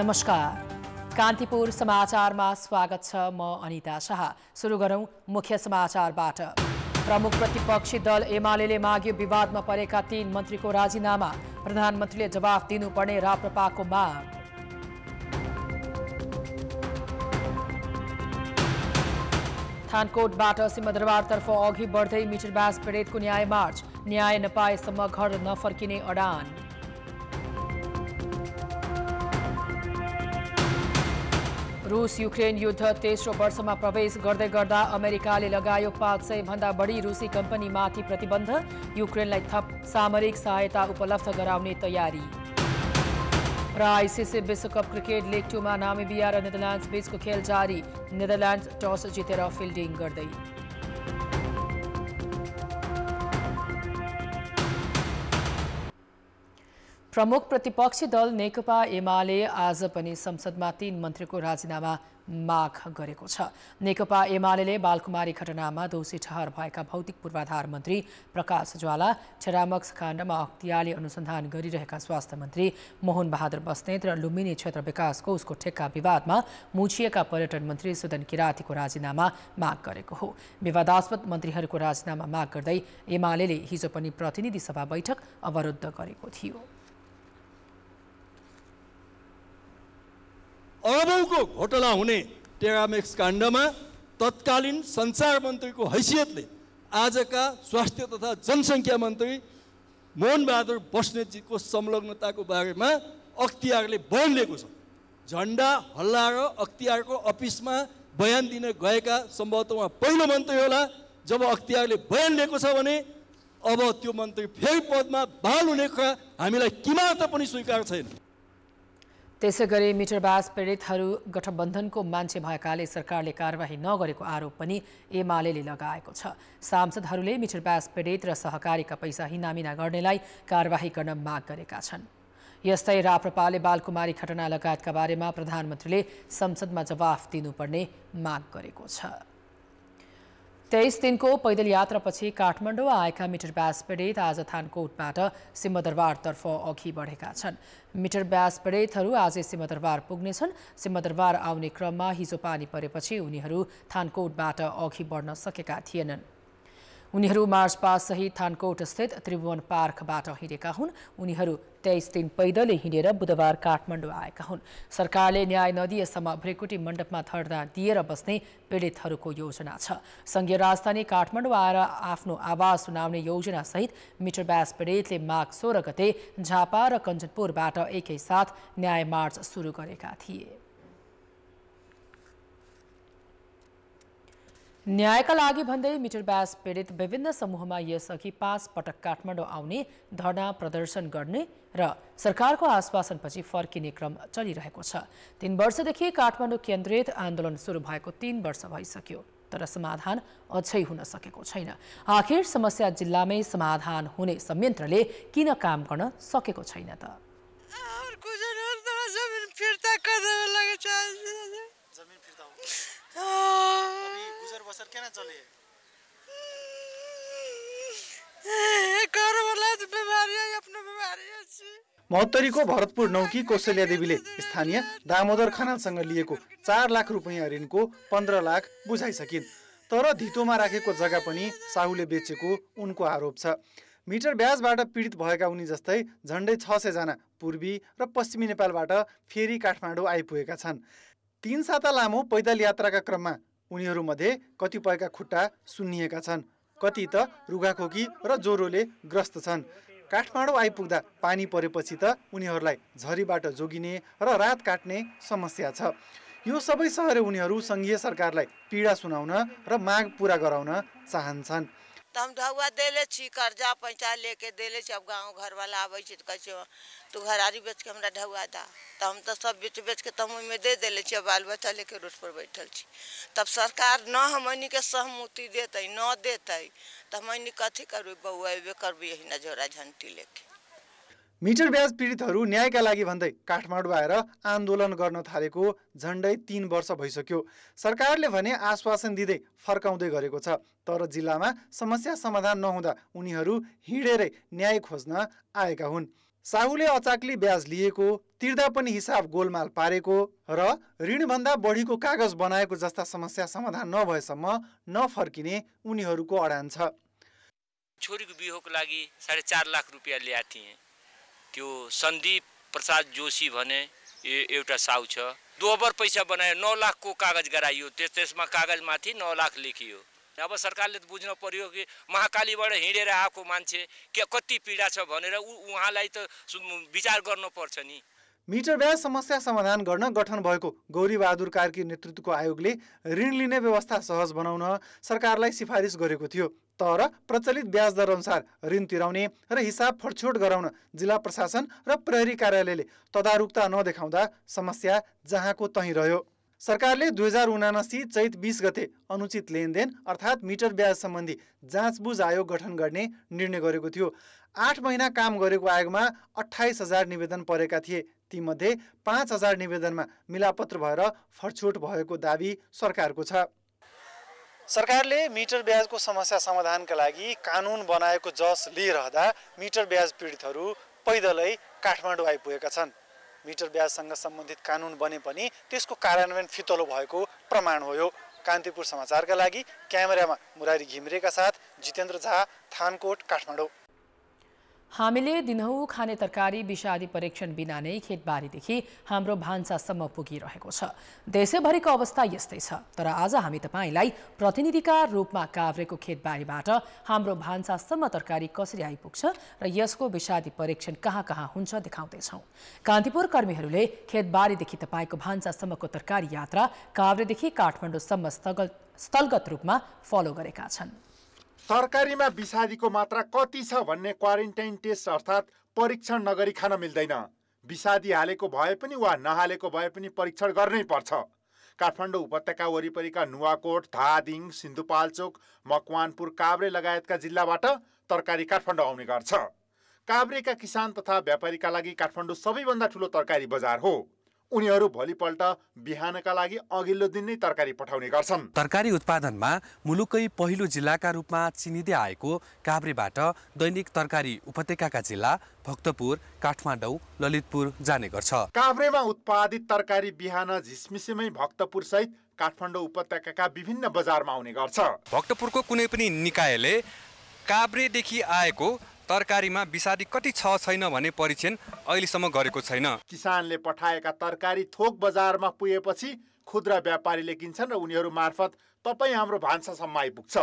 नमस्कार कान्तिपुर समाचारमा स्वागत छ म अनिता शाह सुरु गरौँ मुख्य समाचारबाट प्रमुख प्रतिपक्षी दल एमाले माग्यो विवादमा परेका तीन मन्त्रीको राजीनामा प्रधानमन्त्रीले जवाफ दिनुपर्ने राप्रपाको माग थानकोटबाट सिंहदरबारतर्फ अघि बढ्दै मिटर ब्यास पीडितको न्याय मार्च न्याय नपाएसम्म घर नफर्किने अडान रुस युक्रेन युद्ध तेस्रो वर्षमा प्रवेश गर्दै गर्दा अमेरिकाले लगायो पाँच सय भन्दा बढी रुसी कम्पनीमाथि प्रतिबन्ध युक्रेनलाई थप सामरिक सहायता उपलब्ध गराउने तयारी र आइसिसी विश्वकप क्रिकेट लिग टूमा नामिबिया र नेदरल्यान्ड्स बीचको खेल जारी नेदरल्यान्ड्स टस जितेर फिल्डिङ गर्दै प्रमुख प्रतिपक्षी दल नेकपा एमाले आज पनि संसदमा तीन मन्त्रीको राजीनामा माग गरेको छ नेकपा एमाले बालकुमारी घटनामा दोषी ठहर भएका भौतिक पूर्वाधार मन्त्री प्रकाश ज्वाला छेरामक्स काण्डमा अख्तियारले अनुसन्धान गरिरहेका स्वास्थ्य मन्त्री मोहन बहादुर बस्नेत र लुम्बिनी क्षेत्र विकासको उसको ठेक्का विवादमा मुछिएका पर्यटन मन्त्री सुदन किरातीको राजीनामा माग गरेको हो विवादास्पद मन्त्रीहरूको राजीनामा माग गर्दै एमाले हिजो पनि प्रतिनिधि सभा बैठक अवरुद्ध गरेको थियो अरबौँको घोटाला हुने टेरामेक्स काण्डमा तत्कालीन सञ्चार मन्त्रीको हैसियतले आजका स्वास्थ्य तथा जनसङ्ख्या मन्त्री मोहनबहादुर बस्नेतजीको संलग्नताको बारेमा अख्तियारले बयान लिएको छ झन्डा हल्ला र अख्तियारको अफिसमा बयान दिन गएका सम्भवतः उहाँ पहिलो मन्त्री होला जब अख्तियारले बयान लिएको छ भने अब त्यो मन्त्री फेरि पदमा बहाल हुने कुरा हामीलाई किमा त पनि स्वीकार छैन त्यसै गरी मिटरबास पीडितहरू गठबन्धनको मान्छे भएकाले सरकारले कारवाही नगरेको आरोप पनि एमाले लगाएको छ सांसदहरूले मिटरबास पीडित र सहकारीका पैसा हिनामिना गर्नेलाई कारवाही गर्न माग गरेका छन् यस्तै राप्रपाले बालकुमारी घटना लगायतका बारेमा प्रधानमन्त्रीले संसदमा जवाफ दिनुपर्ने माग गरेको छ तेइस दिनको पैदल यात्रापछि काठमाडौँ आएका मिटर ब्यास पीडित आज थानकोटबाट सिंहदरबारतर्फ अघि बढेका छन् मिटर ब्यास पीडितहरू आज सिंहदरबार पुग्नेछन् सिंहदरबार आउने क्रममा हिजो पानी परेपछि उनीहरू थानकोटबाट अघि बढ्न सकेका थिएनन् उनीहरू मार्च पाससहित थानकोटस्थित त्रिभुवन पार्कबाट हिँडेका हुन् उनीहरू तेइस दिन पैदलै हिँडेर बुधबार काठमाडौँ आएका हुन् सरकारले न्याय नदिएसम्म भ्रेकुटी मण्डपमा धर्ना दिएर बस्ने पीडितहरूको योजना छ सङ्घीय राजधानी काठमाडौँ आएर आफ्नो आवाज सुनाउने योजनासहित मिटर ब्यास पीडितले माघ सोह्र गते झापा र कञ्चनपुरबाट एकैसाथ न्याय मार्च सुरु गरेका थिए न्यायका लागि भन्दै मिटर ब्यास पीडित विभिन्न समूहमा यसअघि पाँच पटक काठमाडौँ आउने धरना प्रदर्शन गर्ने र सरकारको आश्वासनपछि फर्किने क्रम चलिरहेको छ तीन वर्षदेखि काठमाडौँ केन्द्रित आन्दोलन सुरु भएको तीन वर्ष भइसक्यो तर समाधान अझै हुन सकेको छैन आखिर समस्या जिल्लामै समाधान हुने संयन्त्रले किन काम गर्न सकेको छैन त महोत्तरीको भरतपुर नौकी कौशल्या देवीले स्थानीय दामोदर खनालसँग लिएको चार लाख रुपियाँ ऋणको पन्ध्र लाख बुझाइसकिन् तर धितोमा राखेको जग्गा पनि साहुले बेचेको उनको आरोप छ मिटर ब्याजबाट पीडित भएका उनी जस्तै झन्डै छ सयजना पूर्वी र पश्चिमी नेपालबाट फेरि काठमाडौँ आइपुगेका छन् तिन साता लामो पैदल यात्राका क्रममा उनीहरूमध्ये कतिपयका खुट्टा सुन्निएका छन् कति त रुगाखोकी र ज्वरोले ग्रस्त छन् काठमाडौँ आइपुग्दा पानी परेपछि त उनीहरूलाई झरीबाट जोगिने र रात काट्ने समस्या छ यो सबै सहरे उनीहरू सङ्घीय सरकारलाई पीडा सुनाउन र माग पुरा गराउन चाहन्छन् तो हम धुआ दे ले कर्जा पैसा लेके दे ले अब गाँव घर वाला आबे तो कहै तू घरारी बेच के हमरा ढौआ दा तो हम तो सब बेच बेच के तब ओहिमे दे दे बाल बच्चा लेके रोड पर बैठल छी तब सरकार न हम के सहमति देते न देते तो हमनी कथी करबे बउ अबे करबी यही झोरा झंटी लेके मिटर ब्याज पीडितहरू न्यायका लागि भन्दै काठमाडौँ आएर आन्दोलन गर्न थालेको झन्डै तिन वर्ष भइसक्यो सरकारले भने आश्वासन दिँदै फर्काउँदै गरेको छ तर जिल्लामा समस्या समाधान नहुँदा उनीहरू हिँडेरै न्याय खोज्न आएका हुन् साहुले अचाक्ली ब्याज लिएको तिर्दा पनि हिसाब गोलमाल पारेको र ऋणभन्दा बढीको कागज बनाएको जस्ता समस्या समाधान नभएसम्म नफर्किने उनीहरूको अडान छ छोरीको बिहोको लागि साढे चार लाख रुपियाँ ल्याएको थिएँ त्यो सन्दीप प्रसाद जोशी भने एउटा साउ छ दोबर पैसा बनायो नौ लाखको कागज गराइयो त्यस त्यसमा कागजमाथि नौ लाख लेखियो अब सरकारले त बुझ्नु पऱ्यो कि महाकालीबाट हिँडेर आएको मान्छे के कति पीडा छ भनेर ऊ उहाँलाई त विचार गर्नुपर्छ नि मिटर ब्याज समस्या समाधान गर्न गठन भएको गौरीबहादुर कार्की नेतृत्वको आयोगले ऋण लिने व्यवस्था सहज बनाउन सरकारलाई सिफारिस गरेको थियो तर प्रचलित ब्याज दर अनुसार ऋण तिराउने र हिसाब फडछोड गराउन जिल्ला प्रशासन र प्रहरी कार्यालयले तदारुकता नदेखाउँदा समस्या जहाँको तहीँ रह्यो सरकारले दुई हजार उनासी चैत बिस गते अनुचित लेनदेन अर्थात् मिटर ब्याज सम्बन्धी जाँचबुझ आयोग गठन गर्ने निर्णय गरेको थियो आठ महिना काम गरेको आयोगमा अठाइस हजार निवेदन परेका थिए तीमध्ये पाँच हजार निवेदनमा मिलापत्र भएर फर्छुट भएको दावी सरकारको छ सरकारले मिटर ब्याजको समस्या समाधानका लागि कानुन बनाएको जस लिइरहँदा मिटर ब्याज पीडितहरू पैदलै काठमाडौँ आइपुगेका छन् मिटर ब्याजसँग सम्बन्धित कानुन बने पनि त्यसको कार्यान्वयन फितलो भएको प्रमाण हो कान्तिपुर समाचारका लागि क्यामेरामा मुरारी घिम्रेका साथ जितेन्द्र झा थानकोट काठमाडौँ हामीले दिनहुँ खाने तरकारी विषादी परीक्षण बिना नै खेतबारीदेखि हाम्रो भान्सासम्म पुगिरहेको छ देशैभरिको अवस्था यस्तै छ तर आज हामी तपाईँलाई प्रतिनिधिका रूपमा काभ्रेको खेतबारीबाट हाम्रो भान्सासम्म तरकारी कसरी आइपुग्छ र यसको विषादी परीक्षण कहाँ कहाँ हुन्छ देखाउँदैछौँ कान्तिपुर कर्मीहरूले खेतबारीदेखि तपाईँको भान्सासम्मको तरकारी यात्रा काभ्रेदेखि काठमाडौँसम्म स्थगत स्थलगत रूपमा फलो गरेका छन् तरकारीमा विषादीको मात्रा कति छ भन्ने क्वारेन्टाइन टेस्ट अर्थात् परीक्षण नगरी खान मिल्दैन विषादी हालेको भए पनि वा नहालेको भए पनि परीक्षण गर्नै पर्छ काठमाडौँ उपत्यका वरिपरिका नुवाकोट धादिङ सिन्धुपाल्चोक मकवानपुर काभ्रे लगायतका जिल्लाबाट तरकारी काठमाडौँ आउने गर्छ काभ्रेका किसान तथा व्यापारीका लागि काठमाडौँ सबैभन्दा ठुलो तरकारी बजार हो उनीहरू भोलिपल्ट बिहानका लागि अघिल्लो दिन नै तरकारी पठाउने गर्छन् तरकारी उत्पादनमा मुलुकै पहिलो जिल्लाका रूपमा चिनिँदै आएको काभ्रेबाट दैनिक तरकारी उपत्यका जिल्ला भक्तपुर काठमाडौँ ललितपुर जाने गर्छ काभ्रेमा उत्पादित तरकारी बिहान झिसमिसेमै भक्तपुर सहित काठमाडौँ उपत्यका विभिन्न बजारमा आउने गर्छ भक्तपुरको कुनै पनि निकायले काभ्रेदेखि आएको तरकारीमा विषादी कति छ छैन भने परीक्षण अहिलेसम्म गरेको छैन किसानले पठाएका तरकारी थोक बजारमा पुगेपछि खुद्रा व्यापारीले किन्छन् र उनीहरू मार्फत तपाईँ हाम्रो भान्सासम्म आइपुग्छ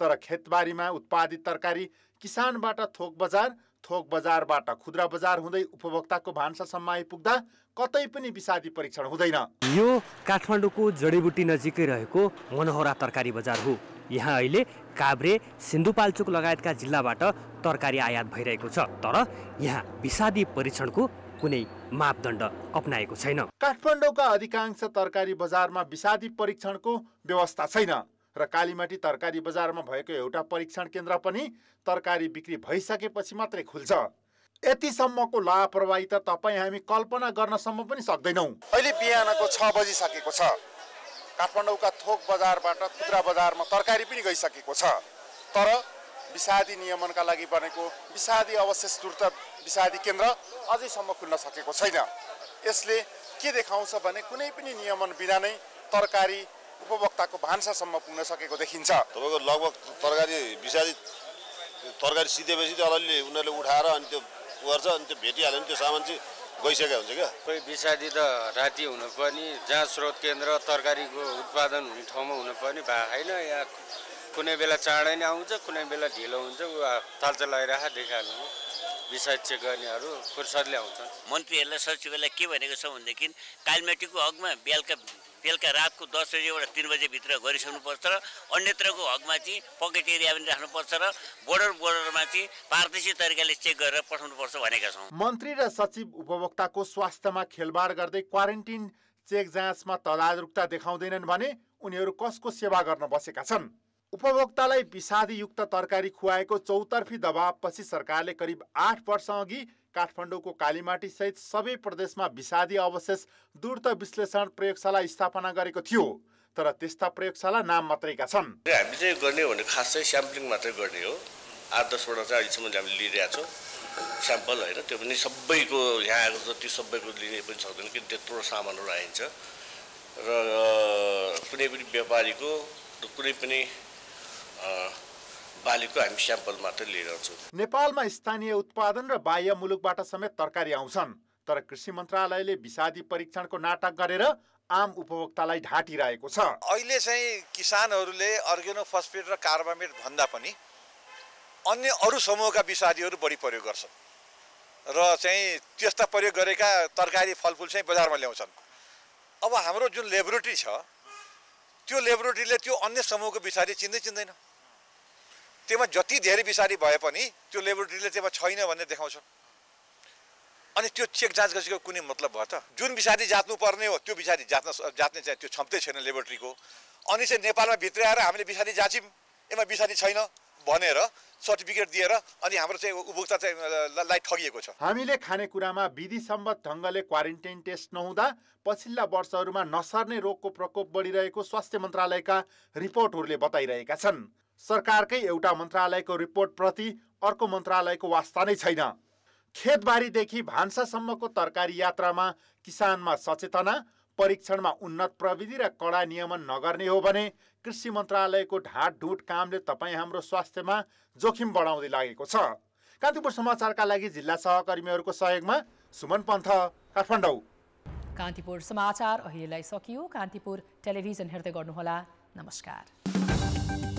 तर खेतबारीमा उत्पादित तरकारी किसानबाट थोक बजार थोक बजारबाट खुद्रा बजार हुँदै उपभोक्ताको भान्सासम्म आइपुग्दा कतै पनि विषादी परीक्षण हुँदैन यो काठमाडौँको जडीबुटी नजिकै रहेको मनोहरा तरकारी बजार हो यहाँ अहिले काभ्रे सिन्धुपाल्चोक लगायतका जिल्लाबाट तरकारी आयात भइरहेको छ तर यहाँ विषादी परीक्षणको कुनै मापदण्ड अप्नाएको छैन काठमाडौँका अधिकांश तरकारी बजारमा विषादी परीक्षणको व्यवस्था छैन र कालीमाटी तरकारी बजारमा भएको एउटा परीक्षण केन्द्र पनि तरकारी बिक्री भइसकेपछि मात्रै खुल्छ यतिसम्मको लापरवाही त तपाईँ हामी कल्पना गर्नसम्म पनि सक्दैनौँ अहिले बिहानको छ बजिसकेको छ काठमाडौँका थोक बजारबाट खुद्रा बजारमा तरकारी पनि गइसकेको छ तर विषादी नियमनका लागि बनेको विषादी अवशेष दुर्त विषादी केन्द्र अझैसम्म खुल्न सकेको छैन यसले के देखाउँछ भने कुनै पनि नियमन बिना नै तरकारी उपभोक्ताको भान्सासम्म पुग्न सकेको देखिन्छ तपाईँको लगभग तरकारी विषादी तरकारी सिधेपछि अलिअलि उनीहरूले उठाएर अनि त्यो गर्छ अनि त्यो भेटिहाल्यो भने त्यो सामान चाहिँ गइसकेको हुन्छ क्या कोही विषादी त राति हुनुपर्ने जहाँ स्रोत केन्द्र तरकारीको उत्पादन हुने ठाउँमा हुनुपर्ने भएको होइन या कुनै बेला चाँडै नै आउँछ कुनै बेला ढिलो हुन्छ ऊ तालचा लगाइराख देखाहाल्नु विषय चेक गर्नेहरू फुर्सदले आउँछन् मन्त्रीहरूलाई सचिवहरूलाई के भनेको छ भनेदेखि कालमेटीको हकमा बेलुका बेलुका रातको दस बजेबाट तिन बजेभित्र गरिसक्नुपर्छ र अन्यत्रको हकमा चाहिँ पकेट एरिया पनि राख्नुपर्छ र बोर्डर बोर्डरमा चाहिँ पारदर्शी तरिकाले चेक गरेर पठाउनुपर्छ भनेका छौँ मन्त्री र सचिव उपभोक्ताको स्वास्थ्यमा खेलबाड गर्दै क्वारेन्टिन चेक जाँचमा तदारुकता देखाउँदैनन् भने उनीहरू कसको सेवा गर्न बसेका छन् उपभोक्तालाई विषादीयुक्त तरकारी खुवाएको चौतर्फी दबावपछि सरकारले करिब आठ अघि काठमाडौँको कालीमाटी सहित सबै प्रदेशमा विषादी अवशेष दूर्त विश्लेषण प्रयोगशाला स्थापना गरेको थियो तर त्यस्ता प्रयोगशाला नाम मात्रैका छन् हामी चाहिँ गर्ने हो भने खास चाहिँ स्याम्पलिङ मात्रै गर्ने हो आठ दसवटा चाहिँ अहिलेसम्म हामीले लिइरहेको छौँ स्याम्पल होइन त्यो पनि सबैको यहाँ आएको जति सबैको लिने पनि सक्दैन किन त्यत्रो सामानहरू आइन्छ र कुनै पनि व्यापारीको कुनै पनि बालीको हामी स्याम्पल मात्र आउँछौँ नेपालमा स्थानीय उत्पादन र बाह्य मुलुकबाट समेत तरकारी आउँछन् तर कृषि मन्त्रालयले विषादी परीक्षणको नाटक गरेर आम उपभोक्तालाई ढाँटिरहेको छ अहिले चाहिँ किसानहरूले अर्गेनो फस्फेट र कार्बामेट भन्दा पनि अन्य अरू समूहका विषादीहरू बढी प्रयोग गर्छन् र चाहिँ त्यस्ता प्रयोग गरेका तरकारी फलफुल चाहिँ बजारमा ल्याउँछन् अब हाम्रो जुन लेबोरेटरी छ त्यो लेबोरेटरीले त्यो अन्य समूहको विषादी चिन्दै चिन्दैन त्योमा जति धेरै बिसारी भए पनि त्यो लेबोरेटरीले त्यसमा छैन भनेर देखाउँछ अनि त्यो चेक जाँच गरेको कुनै मतलब भयो त जुन बिसारी पर्ने हो त्यो बिसारी जात्न जात्ने चाहिँ त्यो क्षमतै छैन लेबोरेटरीको अनि चाहिँ नेपालमा भित्र आएर हामीले बिसारी जाँच्यौँ यसमा बिसारी छैन भनेर सर्टिफिकेट दिएर अनि हाम्रो चाहिँ उपभोक्ता चाहिँ लाई ठगिएको छ हामीले खानेकुरामा विधि ढङ्गले क्वारेन्टाइन टेस्ट नहुँदा पछिल्ला वर्षहरूमा नसर्ने रोगको प्रकोप बढिरहेको स्वास्थ्य मन्त्रालयका रिपोर्टहरूले बताइरहेका छन् सरकारकै एउटा मन्त्रालयको रिपोर्टप्रति अर्को मन्त्रालयको वास्ता नै छैन खेतबारीदेखि भान्सासम्मको तरकारी यात्रामा किसानमा सचेतना परीक्षणमा उन्नत प्रविधि र कडा नियमन नगर्ने हो भने कृषि मन्त्रालयको ढुट कामले तपाईँ हाम्रो स्वास्थ्यमा जोखिम बढाउँदै लागेको छ कान्तिपुर समाचारका लागि जिल्ला सहकर्मीहरूको सहयोगमा सुमन पन्थ काठमाडौँ कान्तिपुर समाचार अहिलेलाई सकियो कान्तिपुर टेलिभिजन हेर्दै गर्नुहोला नमस्कार